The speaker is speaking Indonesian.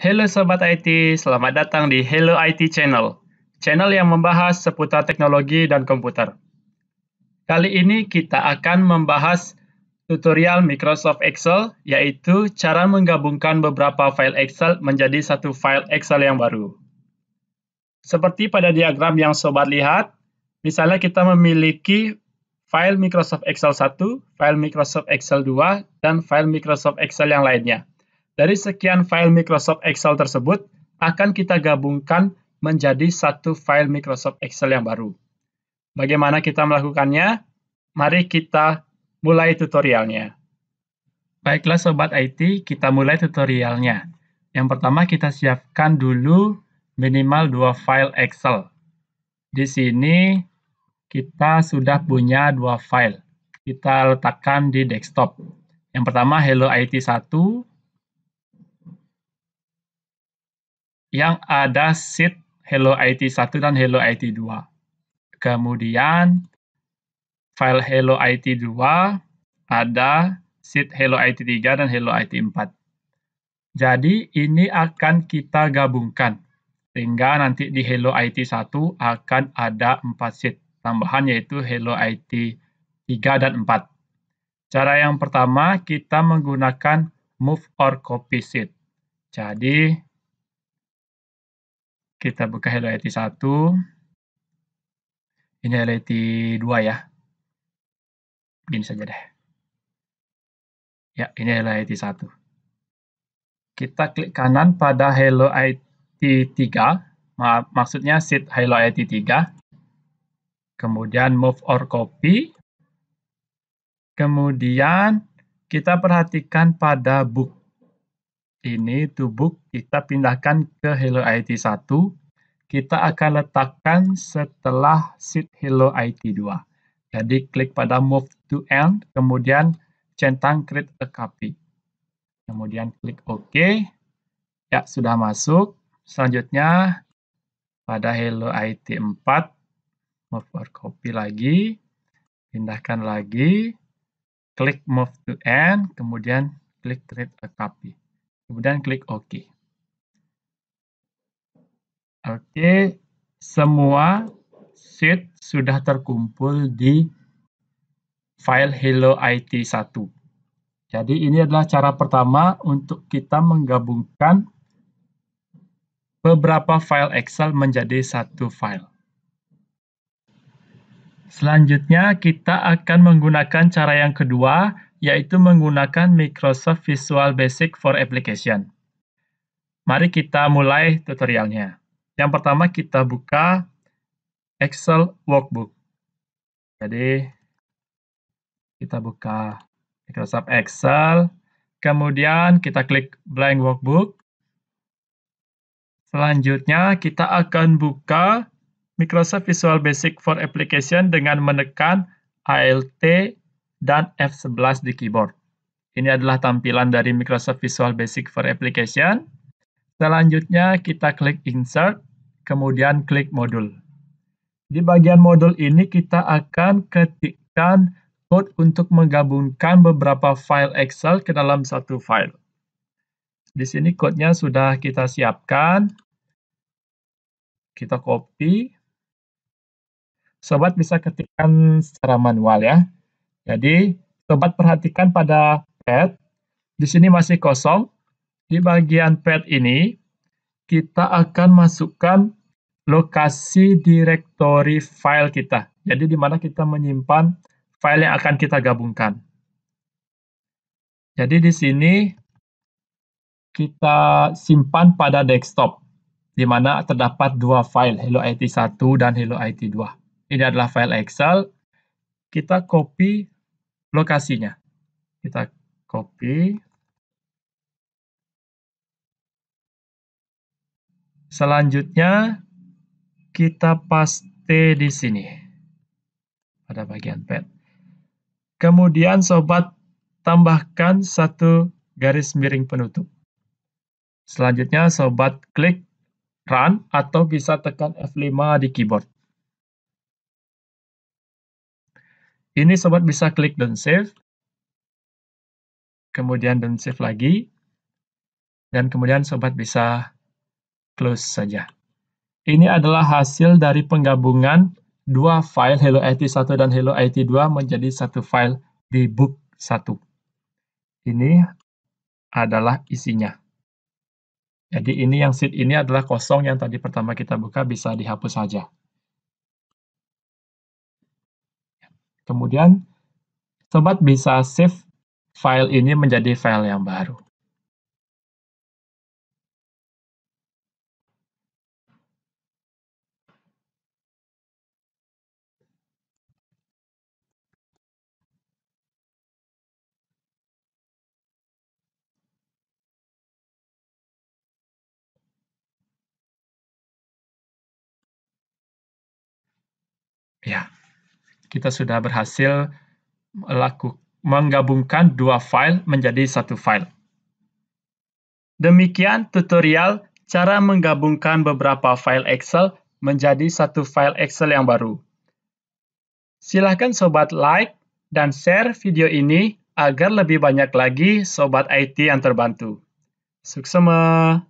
Halo Sobat IT, selamat datang di Hello IT Channel, channel yang membahas seputar teknologi dan komputer. Kali ini kita akan membahas tutorial Microsoft Excel, yaitu cara menggabungkan beberapa file Excel menjadi satu file Excel yang baru. Seperti pada diagram yang Sobat lihat, misalnya kita memiliki file Microsoft Excel 1, file Microsoft Excel 2, dan file Microsoft Excel yang lainnya. Dari sekian file Microsoft Excel tersebut, akan kita gabungkan menjadi satu file Microsoft Excel yang baru. Bagaimana kita melakukannya? Mari kita mulai tutorialnya. Baiklah Sobat IT, kita mulai tutorialnya. Yang pertama kita siapkan dulu minimal dua file Excel. Di sini kita sudah punya dua file. Kita letakkan di desktop. Yang pertama Hello IT 1 yang ada seat Hello IT 1 dan Hello IT 2. Kemudian file Hello IT 2 ada seat Hello IT 3 dan Hello IT 4. Jadi ini akan kita gabungkan sehingga nanti di Hello IT 1 akan ada 4 seat tambahan yaitu Hello IT 3 dan 4. Cara yang pertama kita menggunakan move or copy seat. Jadi kita buka Hello IT 1. Ini Hello IT 2 ya. Begini saja deh. Ya, ini Hello IT 1. Kita klik kanan pada Hello IT 3. Maaf, maksudnya sit Hello IT 3. Kemudian move or copy. Kemudian kita perhatikan pada book ini tubuh kita pindahkan ke Hello IT 1, kita akan letakkan setelah sit Hello IT 2. Jadi klik pada move to end, kemudian centang create a copy. Kemudian klik OK. Ya, sudah masuk. Selanjutnya pada Hello IT 4, move or copy lagi, pindahkan lagi, klik move to end, kemudian klik create a copy kemudian klik OK. Oke, semua sheet sudah terkumpul di file Hello IT 1. Jadi ini adalah cara pertama untuk kita menggabungkan beberapa file Excel menjadi satu file. Selanjutnya kita akan menggunakan cara yang kedua, yaitu menggunakan Microsoft Visual Basic for Application. Mari kita mulai tutorialnya. Yang pertama kita buka Excel Workbook. Jadi kita buka Microsoft Excel, kemudian kita klik blank workbook. Selanjutnya kita akan buka Microsoft Visual Basic for Application dengan menekan ALT dan F11 di keyboard. Ini adalah tampilan dari Microsoft Visual Basic for Application. Selanjutnya kita klik Insert, kemudian klik Modul. Di bagian modul ini kita akan ketikkan code untuk menggabungkan beberapa file Excel ke dalam satu file. Di sini code-nya sudah kita siapkan. Kita copy. Sobat bisa ketikkan secara manual ya. Jadi, sobat perhatikan pada pad, di sini masih kosong. Di bagian pad ini, kita akan masukkan lokasi direktori file kita. Jadi, di mana kita menyimpan file yang akan kita gabungkan. Jadi, di sini kita simpan pada desktop, di mana terdapat dua file, Hello IT 1 dan Hello IT 2. Ini adalah file Excel. Kita copy lokasinya. Kita copy. Selanjutnya, kita paste di sini. Pada bagian pad. Kemudian sobat tambahkan satu garis miring penutup. Selanjutnya sobat klik run atau bisa tekan F5 di keyboard. Ini sobat bisa klik dan save, kemudian dan save lagi, dan kemudian sobat bisa close saja. Ini adalah hasil dari penggabungan dua file Hello IT 1 dan Hello IT 2 menjadi satu file di book 1. Ini adalah isinya. Jadi ini yang sheet ini adalah kosong yang tadi pertama kita buka bisa dihapus saja. Kemudian, sobat bisa save file ini menjadi file yang baru. Yeah kita sudah berhasil melakukan menggabungkan dua file menjadi satu file. Demikian tutorial cara menggabungkan beberapa file Excel menjadi satu file Excel yang baru. Silahkan sobat like dan share video ini agar lebih banyak lagi sobat IT yang terbantu. Sukses!